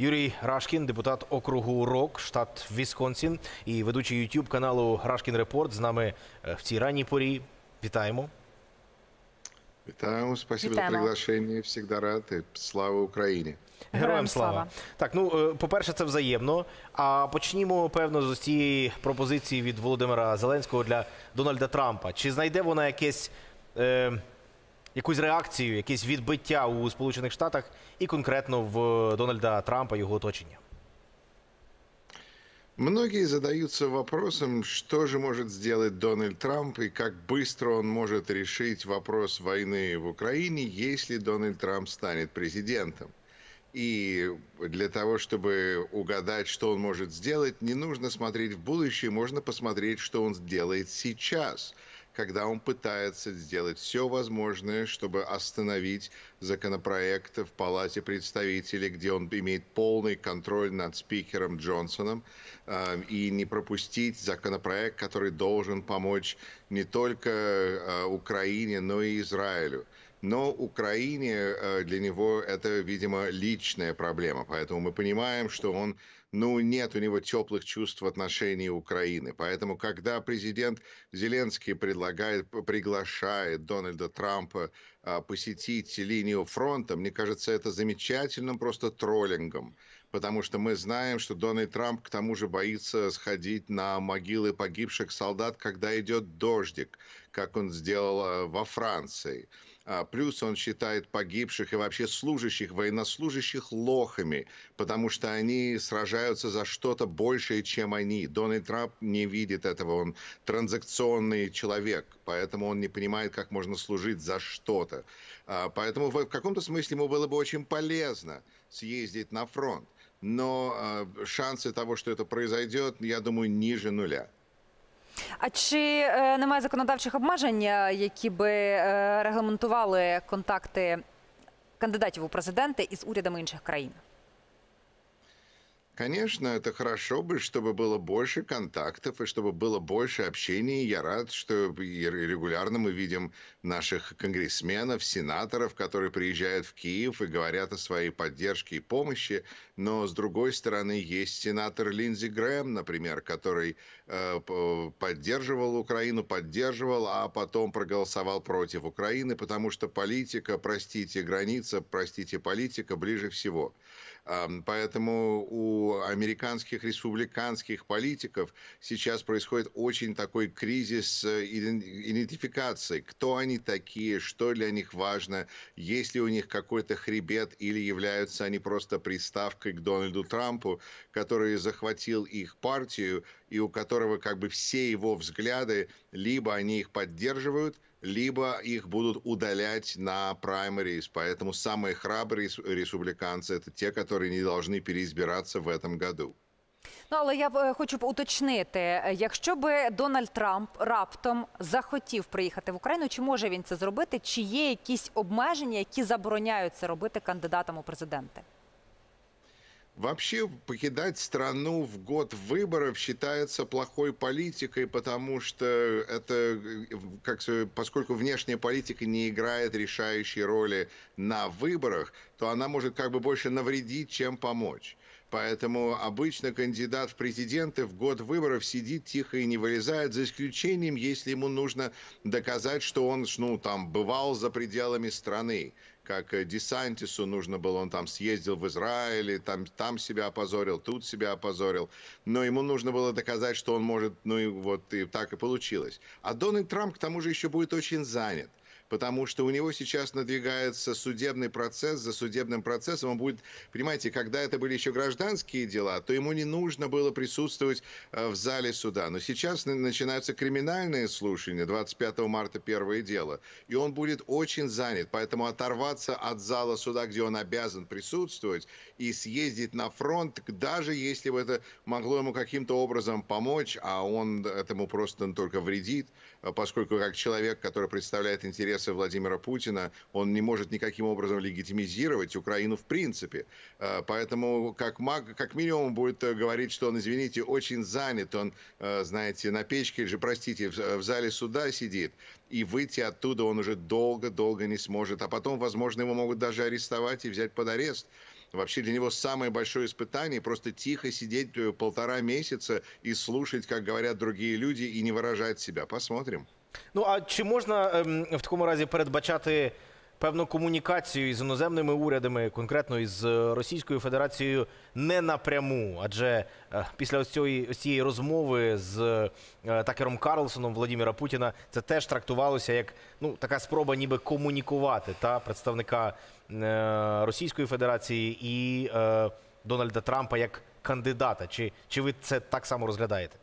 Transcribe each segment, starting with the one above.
Юрій Рашкін, депутат округу Рок, штат Вісконсін, і ведучий Ютуб каналу Рашкін Репорт з нами е, в цій ранній порі. Вітаємо. Вітаємо, спасибо Вітаємо. за приглашення. Всегда рад. слава Україні. Героям слава. Так, ну е, по-перше, це взаємно. А почнімо, певно, з цієї пропозиції від Володимира Зеленського для Дональда Трампа. Чи знайде вона якесь. Е, якусь реакцію, якісь відбиття у Сполучених Штатах і конкретно в Дональда Трампа його оточення? Многие задаются вопросом, что же может сделать Дональд Трамп и как быстро он может решить вопрос войны в Украине, если Дональд Трамп станет президентом. И для того, чтобы угадать, что он может сделать, не нужно смотреть в будущее, можно посмотреть, что он сделает сейчас – когда он пытается сделать все возможное, чтобы остановить законопроект в Палате представителей, где он имеет полный контроль над спикером Джонсоном, эм, и не пропустить законопроект, который должен помочь не только э, Украине, но и Израилю но Украине э, для него это, видимо, личная проблема. Поэтому мы понимаем, что он, ну, нет у него теплых чувств в отношении Украины. Поэтому, когда президент Зеленский предлагает, приглашает Дональда Трампа а, посетить линию фронта, мне кажется, это замечательным просто троллингом потому что мы знаем, что Дональд Трамп к тому же боится сходить на могилы погибших солдат, когда идет дождик, как он сделал э, во Франции. А, плюс он считает погибших и вообще служащих, военнослужащих лохами, потому что они сражаются за что-то большее, чем они. Дональд Трамп не видит этого, он транзакционный человек, поэтому он не понимает, как можно служить за что-то. А, поэтому в каком-то смысле ему было бы очень полезно съездить на фронт. Но а, шансы того, что это произойдет, я думаю, ниже нуля. А чи немає законодавчих обмежень, які би регламентували контакти кандидатів у президенти із урядами інших країн? Конечно, это хорошо бы, чтобы было больше контактов и чтобы было больше общения. Я рад, что регулярно мы видим наших конгрессменов, сенаторов, которые приезжают в Киев и говорят о своей поддержке и помощи. Но, с другой стороны, есть сенатор Линдзи Грэм, например, который э, поддерживал Украину, поддерживал, а потом проголосовал против Украины, потому что политика, простите, граница, простите, политика ближе всего. Поэтому у американских республиканских политиков сейчас происходит очень такой кризис э, идентификации. Кто они такие, что для них важно, есть ли у них какой-то хребет или являются они просто приставкой к Дональду Трампу, который захватил их партию и у которого как бы все его взгляды, либо они их поддерживают – либо их будут удалять на праймерис. Поэтому самые храбрые республиканцы – это те, которые не должны переизбираться в этом году. Ну, але я е, хочу уточнити, е, якщо би Дональд Трамп раптом захотів приїхати в Україну, чи може він це зробити? Чи є якісь обмеження, які забороняють це робити кандидатам у президенти? Вообще покидать страну в год выборов считается плохой политикой, потому что это, э, как, поскольку внешняя политика не играет решающей роли на выборах, то она может как бы больше навредить, чем помочь. Поэтому обычно кандидат в президенты в год выборов сидит тихо и не вылезает, за исключением, если ему нужно доказать, что он, ну, там, бывал за пределами страны как э, Десантису нужно было, он там съездил в Израиль, и там, там себя опозорил, тут себя опозорил. Но ему нужно было доказать, что он может, ну и вот и так и получилось. А Дональд Трамп к тому же еще будет очень занят потому что у него сейчас надвигается судебный процесс за судебным процессом. Он будет, понимаете, когда это были еще гражданские дела, то ему не нужно было присутствовать э, в зале суда. Но сейчас начинаются криминальные слушания, 25 марта первое дело, и он будет очень занят, поэтому оторваться от зала суда, где он обязан присутствовать, и съездить на фронт, даже если бы это могло ему каким-то образом помочь, а он этому просто ну, только вредит, а поскольку как человек, который представляет интересы Владимира Путина, он не может никаким образом легитимизировать Украину в принципе. А, поэтому как, маг, как минимум будет э, говорить, что он, извините, очень занят, он, э, знаете, на печке, или же, простите, в зале суда сидит, и выйти оттуда он уже долго-долго не сможет. А потом, возможно, его могут даже арестовать и взять под арест. вообще для него самое большое испытание просто тихо сидеть э, полтора месяца и слушать, как говорят другие люди, и не выражать себя. Посмотрим. Ну а чи можна ем, в такому разі передбачати певну комунікацію із іноземними урядами, конкретно із е, Російською Федерацією, не напряму? Адже е, після ось цієї, ось цієї розмови з е, Такером Карлсоном Владіміра Путіна це теж трактувалося як ну така спроба, ніби комунікувати та представника Російської Федерації і Дональда Трампа як кандидата. Чи, Чи ви це так само розглядаєте?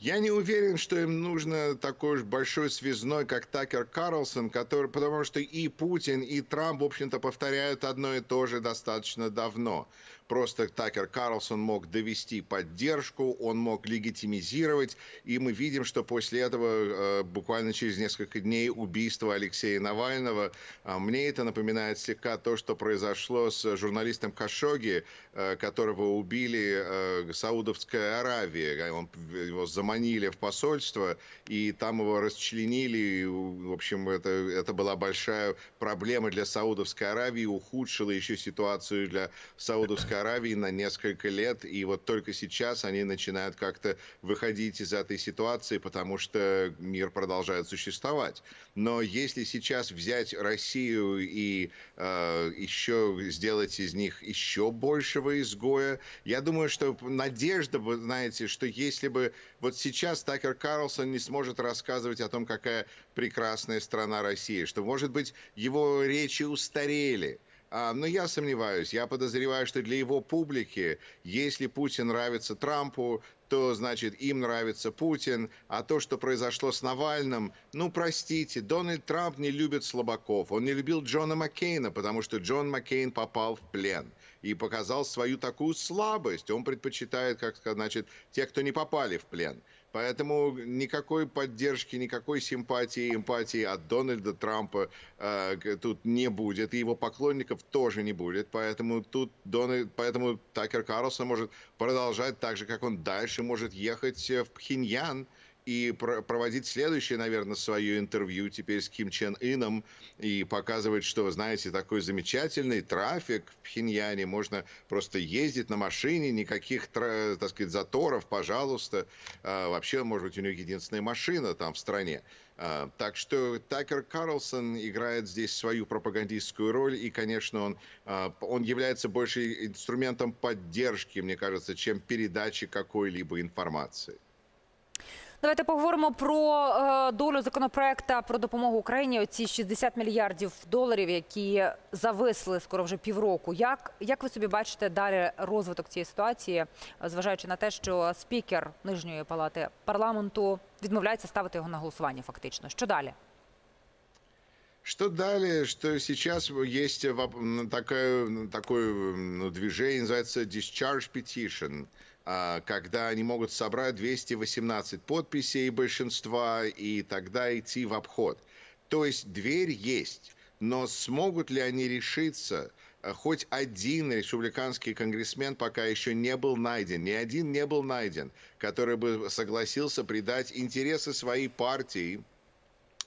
Я не уверен, что им нужно такой же большой связной, как Такер Карлсон, который, потому что и Путин, и Трамп, в общем-то, повторяют одно и то же достаточно давно. Просто Такер Карлсон мог довести поддержку, он мог легитимизировать. И мы видим, что после этого э, буквально через несколько дней убийство Алексея Навального. А, мне это напоминает слегка то, что произошло с журналистом Кашоги, э, которого убили э, Саудовская Аравия. Он, его заманили в посольство, и там его расчленили. в общем, это, это была большая проблема для Саудовской Аравии, ухудшила еще ситуацию для Саудовской Саудовской Аравии на несколько лет, и вот только сейчас они начинают как-то выходить из этой ситуации, потому что мир продолжает существовать. Но если сейчас взять Россию и э, еще сделать из них еще большего изгоя, я думаю, что надежда, вы знаете, что если бы вот сейчас Такер Карлсон не сможет рассказывать о том, какая прекрасная страна России, что, может быть, его речи устарели, а, но я сомневаюсь. Я подозреваю, что для его публики, если Путин нравится Трампу, то, значит, им нравится Путин. А то, что произошло с Навальным, ну, простите, Дональд Трамп не любит слабаков. Он не любил Джона Маккейна, потому что Джон Маккейн попал в плен и показал свою такую слабость. Он предпочитает, как, сказать, значит, тех, кто не попали в плен. Поэтому никакой поддержки, никакой симпатии, эмпатии от Дональда Трампа э, тут не будет, и его поклонников тоже не будет. Поэтому тут Дональд, поэтому Такер Карлсон может продолжать так же, как он дальше может ехать в Пхеньян и про проводить следующее, наверное, свое интервью теперь с Ким Чен Ином и показывать, что, знаете, такой замечательный трафик в Пхеньяне, можно просто ездить на машине, никаких, так сказать, заторов, пожалуйста. А, вообще, может быть, у них единственная машина там в стране. А, так что Такер Карлсон играет здесь свою пропагандистскую роль, и, конечно, он, а, он является больше инструментом поддержки, мне кажется, чем передачи какой-либо информации. Давайте поговоримо про е, долю законопроекту про допомогу Україні. Оці 60 мільярдів доларів, які зависли скоро вже півроку. Як як ви собі бачите далі розвиток цієї ситуації, е, зважаючи на те, що спікер нижньої палати парламенту відмовляється ставити його на голосування? Фактично, що далі? Что далее, что сейчас есть такое, такое ну, движение, называется discharge petition. А, когда они могут собрать 218 подписей большинства и тогда идти в обход. То есть дверь есть, но смогут ли они решиться? А, хоть один республиканский конгрессмен пока еще не был найден, ни один не был найден, который бы согласился придать интересы своей партии.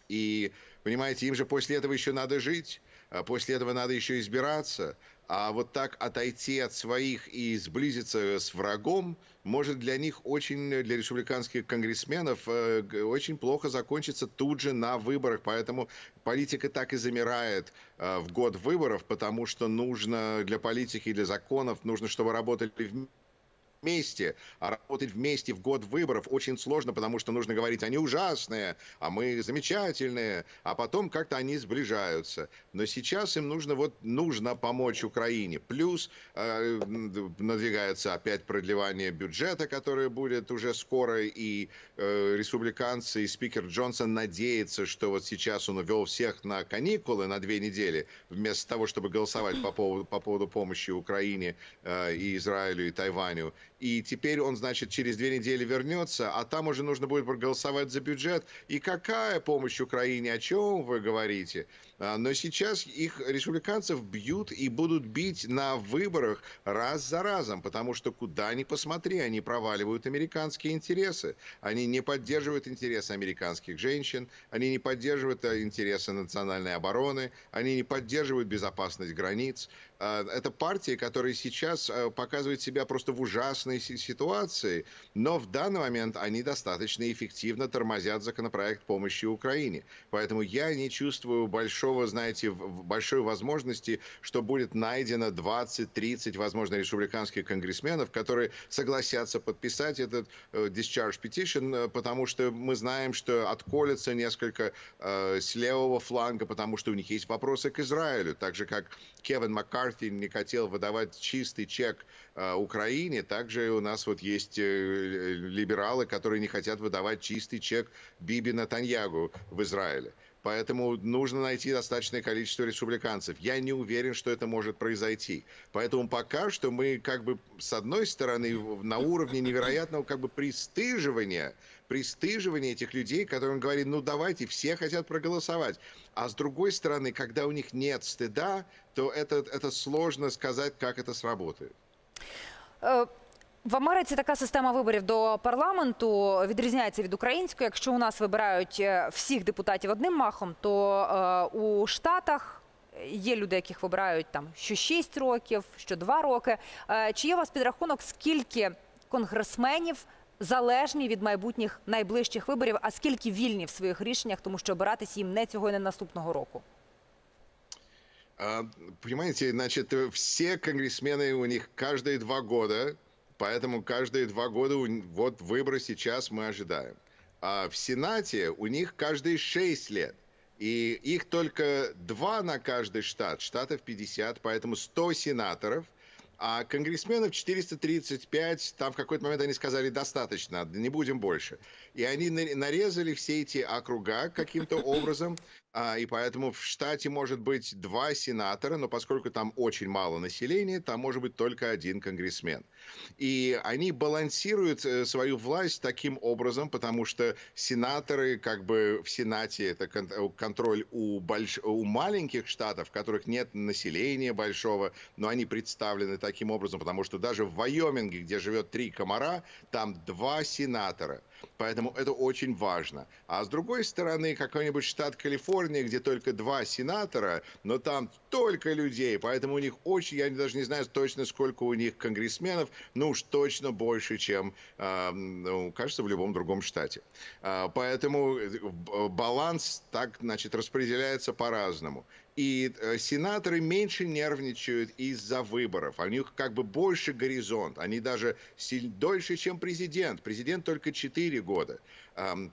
И, понимаете, им же после этого еще надо жить. А после этого надо еще избираться. А вот так отойти от своих и сблизиться с врагом может для них очень, для республиканских конгрессменов, э, очень плохо закончиться тут же на выборах. Поэтому политика так и замирает э, в год выборов, потому что нужно для политики для законов, нужно, чтобы работали вместе вместе, а работать вместе в год выборов очень сложно, потому что нужно говорить, они ужасные, а мы замечательные, а потом как-то они сближаются. Но сейчас им нужно вот нужно помочь Украине. Плюс э, надвигается опять продлевание бюджета, которое будет уже скоро, и э, республиканцы, и спикер Джонсон надеется, что вот сейчас он увел всех на каникулы на две недели, вместо того, чтобы голосовать по поводу, по поводу помощи Украине э, и Израилю, и Тайваню и теперь он, значит, через две недели вернется, а там уже нужно будет проголосовать за бюджет. И какая помощь Украине, о чем вы говорите? А, но сейчас их республиканцев бьют и будут бить на выборах раз за разом, потому что куда ни посмотри, они проваливают американские интересы. Они не поддерживают интересы американских женщин, они не поддерживают э, интересы национальной обороны, они не поддерживают безопасность границ. А, это партии, которые сейчас э, показывают себя просто в ужасной ситуации, но в данный момент они достаточно эффективно тормозят законопроект помощи Украине. Поэтому я не чувствую большого большого, знаете, большой возможности, что будет найдено 20-30, возможно, республиканских конгрессменов, которые согласятся подписать этот э, discharge petition, э, потому что мы знаем, что отколется несколько э, с левого фланга, потому что у них есть вопросы к Израилю. Так же, как Кевин Маккарти не хотел выдавать чистый чек э, Украине, также у нас вот есть э, либералы, которые не хотят выдавать чистый чек Биби Натаньягу в Израиле. Поэтому нужно найти достаточное количество республиканцев. Я не уверен, что это может произойти. Поэтому пока что мы как бы с одной стороны на уровне невероятного как бы пристыживания, пристыживания этих людей, которым говорит, ну давайте, все хотят проголосовать. А с другой стороны, когда у них нет стыда, то это, это сложно сказать, как это сработает. Э, В Америці така система виборів до парламенту відрізняється від української. Якщо у нас вибирають е, всіх депутатів одним махом, то е, у Штатах є люди, яких вибирають там що 6 років, що 2 роки. Е, чи є у вас підрахунок, скільки конгресменів залежні від майбутніх найближчих виборів, а скільки вільні в своїх рішеннях, тому що обиратись їм не цього і не наступного року? Понимаете, значит, все конгрессмены у них каждые два года Поэтому каждые два года вот выборы сейчас мы ожидаем. А в Сенате у них каждые шесть лет. И их только два на каждый штат, штатов 50, поэтому 100 сенаторов, а конгрессменов 435, там в какой-то момент они сказали, достаточно, не будем больше. И они нарезали все эти округа каким-то образом, а, и поэтому в штате может быть два сенатора, но поскольку там очень мало населения, там может быть только один конгрессмен. И они балансируют э, свою власть таким образом, потому что сенаторы, как бы в Сенате это э, контроль у, больш... у маленьких штатов, в которых нет населения большого, но они представлены таким образом, потому что даже в Вайоминге, где живет три комара, там два сенатора. Поэтому это очень важно. А с другой стороны, какой-нибудь штат Калифорния, Калифорния, где только два сенатора, но там только людей, поэтому у них очень, я даже не знаю точно, сколько у них конгрессменов, ну уж точно больше, чем, а, ну, кажется, в любом другом штате. А, поэтому э, баланс так, значит, распределяется по-разному. И э, сенаторы меньше нервничают из-за выборов. А у них как бы больше горизонт. Они даже дольше, чем президент. Президент только 4 года.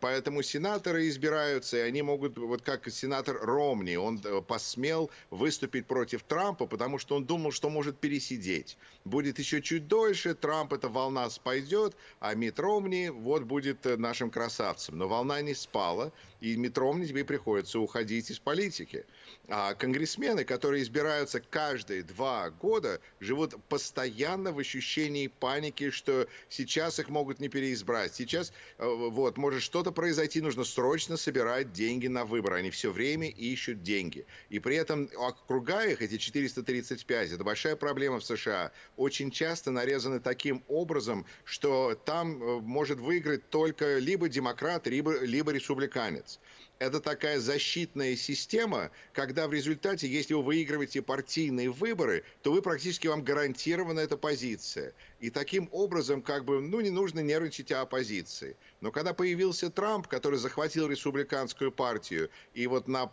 Поэтому сенаторы избираются, и они могут, вот как сенатор Ромни, он э, посмел выступить против Трампа, потому что он думал, что может пересидеть. Будет еще чуть дольше, Трамп эта волна спойдет, а Мит Ромни вот будет э, нашим красавцем. Но волна не спала, и Мит Ромни тебе приходится уходить из политики. А конгрессмены, которые избираются каждые два года, живут постоянно в ощущении паники, что сейчас их могут не переизбрать. Сейчас э, вот может что-то произойти, нужно срочно собирать деньги на выборы. Они все время ищут деньги. И при этом округа их, эти 435, это большая проблема в США, очень часто нарезаны таким образом, что там э, может выиграть только либо демократ, либо, либо республиканец это такая защитная система, когда в результате, если вы выигрываете партийные выборы, то вы практически вам гарантирована эта позиция. И таким образом, как бы, ну, не нужно нервничать о оппозиции. Но когда появился Трамп, который захватил республиканскую партию, и вот на,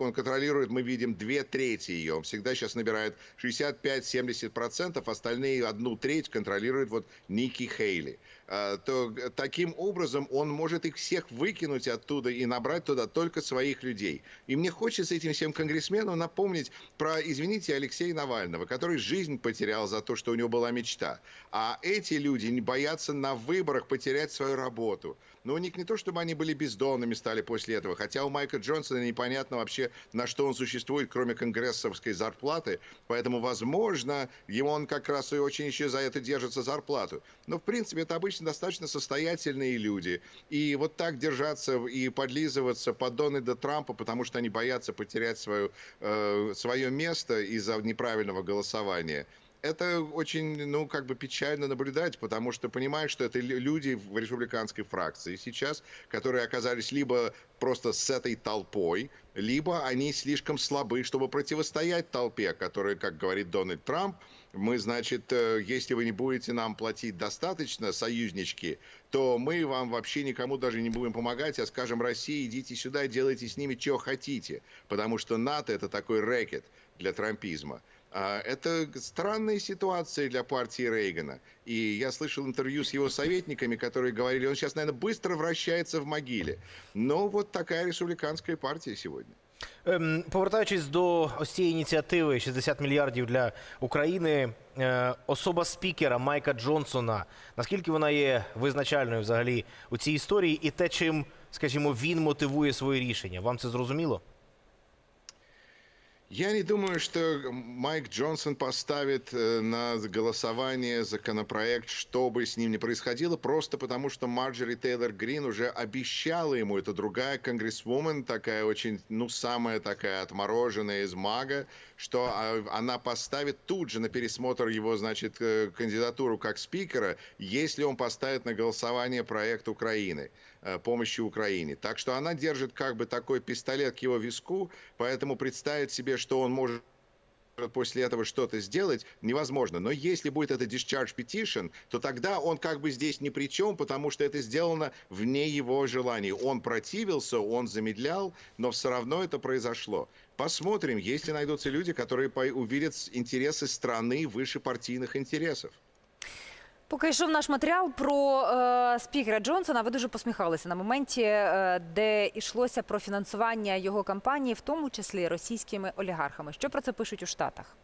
он контролирует, мы видим, две трети ее, он всегда сейчас набирает 65-70%, остальные одну треть контролирует вот Ники Хейли. Э, то таким образом он может их всех выкинуть оттуда и набрать туда только своих людей. И мне хочется этим всем конгрессменам напомнить про, извините, Алексея Навального, который жизнь потерял за то, что у него была мечта. А эти люди не боятся на выборах потерять свою работу. Но у них не то, чтобы они были бездомными стали после этого, хотя у Майка Джонсона непонятно вообще, на что он существует, кроме конгрессовской зарплаты, поэтому, возможно, ему он как раз и очень еще за это держится зарплату. Но, в принципе, это обычно обычно достаточно состоятельные люди. И вот так держаться и подлизываться под до Трампа, потому что они боятся потерять свою, э, свое место из-за неправильного голосования – это очень, ну, как бы печально наблюдать, потому что понимаешь, что это люди в республиканской фракции сейчас, которые оказались либо просто с этой толпой, либо они слишком слабы, чтобы противостоять толпе, которая, как говорит Дональд Трамп, мы, значит, э, если вы не будете нам платить достаточно, союзнички, то мы вам вообще никому даже не будем помогать, а скажем России, идите сюда, делайте с ними, что хотите, потому что НАТО это такой рэкет для трампизма. А, это странная ситуация для партии Рейгана. И я слышал интервью с его советниками, которые говорили, он сейчас, наверное, быстро вращается в могиле. Но вот такая республиканская партия сегодня. Эм, повертаючись до ось цієї ініціативи 60 мільярдів для України, э, особа спікера Майка Джонсона. Наскільки вона є визначальною взагалі у цій історії, і те, чим, скажімо, він мотивує своє рішення? Вам це зрозуміло? Я не думаю, что Майк Джонсон поставит э, на голосование законопроект, что бы с ним ни происходило, просто потому что Марджери Тейлор Грин уже обещала ему. Это другая конгрессвумен, такая очень, ну, самая такая отмороженная из мага, что а, она поставит тут же на пересмотр его, значит, э, кандидатуру как спикера, если он поставит на голосование проект Украины. Э, помощи Украине. Так что она держит как бы такой пистолет к его виску, поэтому представить себе, что он может после этого что-то сделать невозможно. Но если будет это discharge petition, то тогда он как бы здесь ни при чем, потому что это сделано вне его желаний. Он противился, он замедлял, но все равно это произошло. Посмотрим, если найдутся люди, которые увидят интересы страны выше партийных интересов. Поки йшов наш матеріал про е, спікера Джонсона, ви дуже посміхалися на моменті, е, де йшлося про фінансування його кампанії, в тому числі російськими олігархами. Що про це пишуть у Штатах?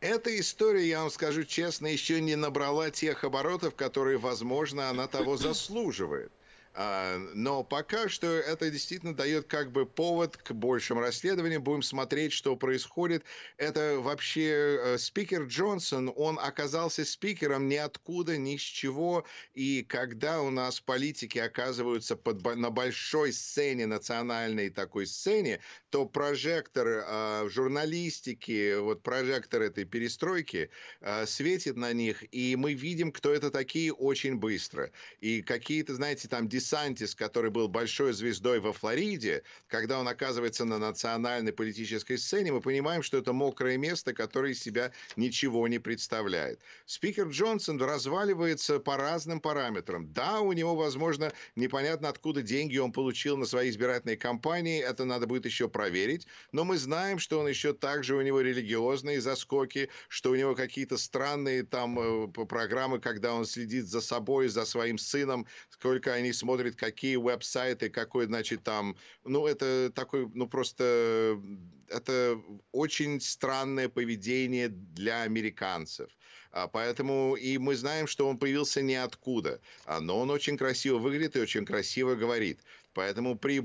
Эта история, я вам скажу честно, еще не набрала тех оборотов, которые, возможно, она того заслуживает. А, но пока что это действительно дает как бы повод к большим расследованиям. Будем смотреть, что происходит. Это вообще э, спикер Джонсон, он оказался спикером ниоткуда, ни с чего. И когда у нас политики оказываются под, на большой сцене, национальной такой сцене, то прожектор э, журналистики, вот прожектор этой перестройки э, светит на них, и мы видим, кто это такие очень быстро. И какие-то, знаете, там Десантис, который был большой звездой во Флориде, когда он оказывается на национальной политической сцене, мы понимаем, что это мокрое место, которое из себя ничего не представляет. Спикер Джонсон разваливается по разным параметрам. Да, у него, возможно, непонятно откуда деньги он получил на своей избирательной кампании, это надо будет еще проверить, но мы знаем, что он еще также у него религиозные заскоки, что у него какие-то странные там э, программы, когда он следит за собой, за своим сыном, сколько они смотрят смотрит, какие веб-сайты, какой, значит, там... Ну, это такой, ну, просто... Это очень странное поведение для американцев. А, поэтому и мы знаем, что он появился ниоткуда. А, но он очень красиво выглядит и очень красиво говорит. Поэтому при,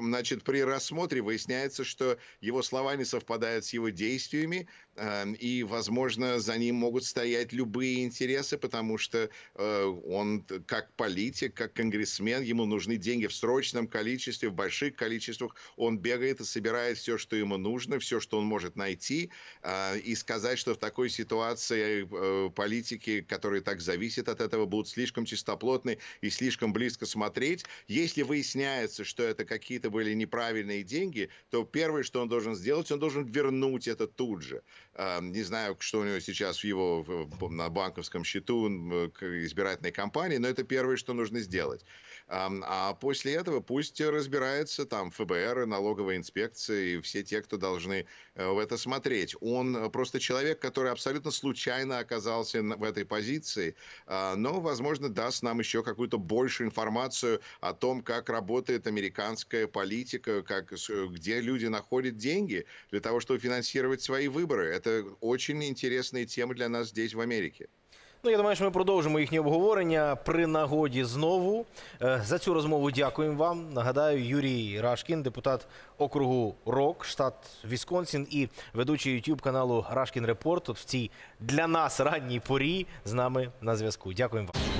значит, при рассмотре выясняется, что его слова не совпадают с его действиями, Эм, и, возможно, за ним могут стоять любые интересы, потому что э, он как политик, как конгрессмен, ему нужны деньги в срочном количестве, в больших количествах. Он бегает и собирает все, что ему нужно, все, что он может найти. А, и сказать, что в такой ситуации э, политики, которые так зависят от этого, будут слишком чистоплотны и слишком близко смотреть. Если выясняется, что это какие-то были неправильные деньги, то первое, что он должен сделать, он должен вернуть это тут же. Эм, не знаю, что у него сейчас в его на банковском счету избирательной кампании, но это первое, что нужно сделать. А после этого пусть разбирается там ФБР, налоговая инспекция и все те, кто должны э, в это смотреть. Он э, просто человек, который абсолютно случайно оказался в этой позиции, а, но, возможно, даст нам еще какую-то большую информацию о том, как работает американская политика, как, э, где люди находят деньги для того, чтобы финансировать свои выборы. Это очень интересная тема для нас здесь, в Америке. Ну я думаю, що ми продовжимо їхнє обговорення при нагоді знову. Е, за цю розмову дякуємо вам. Нагадаю, Юрій Рашкін, депутат округу Рок, штат Вісконсін і ведучий Ютуб каналу Рашкін Репорт. в цій для нас ранній порі з нами на зв'язку. Дякуємо вам.